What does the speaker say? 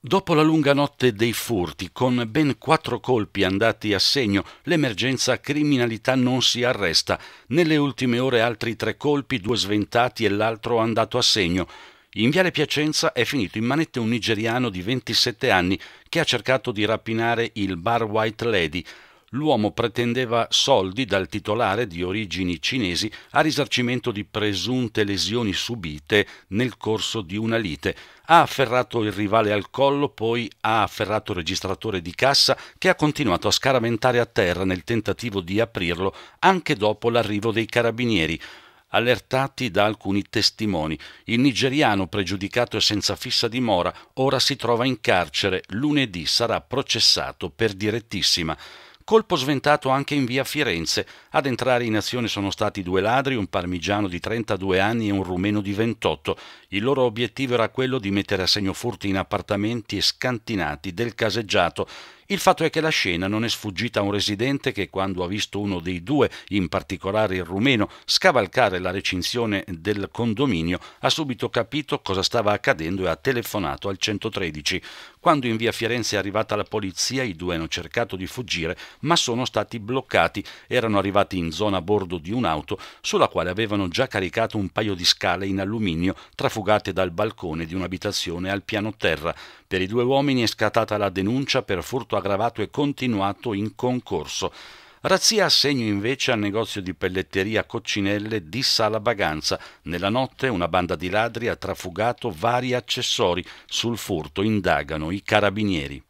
Dopo la lunga notte dei furti, con ben quattro colpi andati a segno, l'emergenza criminalità non si arresta. Nelle ultime ore altri tre colpi, due sventati e l'altro andato a segno. In Viale Piacenza è finito in manette un nigeriano di 27 anni che ha cercato di rapinare il bar White Lady, l'uomo pretendeva soldi dal titolare di origini cinesi a risarcimento di presunte lesioni subite nel corso di una lite. Ha afferrato il rivale al collo, poi ha afferrato il registratore di cassa che ha continuato a scaraventare a terra nel tentativo di aprirlo anche dopo l'arrivo dei carabinieri allertati da alcuni testimoni. Il nigeriano pregiudicato e senza fissa dimora ora si trova in carcere, lunedì sarà processato per direttissima colpo sventato anche in via Firenze. Ad entrare in azione sono stati due ladri, un parmigiano di 32 anni e un rumeno di 28. Il loro obiettivo era quello di mettere a segno furti in appartamenti e scantinati del caseggiato il fatto è che la scena non è sfuggita a un residente che quando ha visto uno dei due, in particolare il rumeno, scavalcare la recinzione del condominio, ha subito capito cosa stava accadendo e ha telefonato al 113. Quando in via Firenze è arrivata la polizia, i due hanno cercato di fuggire, ma sono stati bloccati. Erano arrivati in zona a bordo di un'auto sulla quale avevano già caricato un paio di scale in alluminio trafugate dal balcone di un'abitazione al piano terra. Per i due uomini è scattata la denuncia per furto aggravato e continuato in concorso. Razzia a segno invece al negozio di pelletteria Coccinelle di Sala Baganza. Nella notte una banda di ladri ha trafugato vari accessori. Sul furto indagano i carabinieri.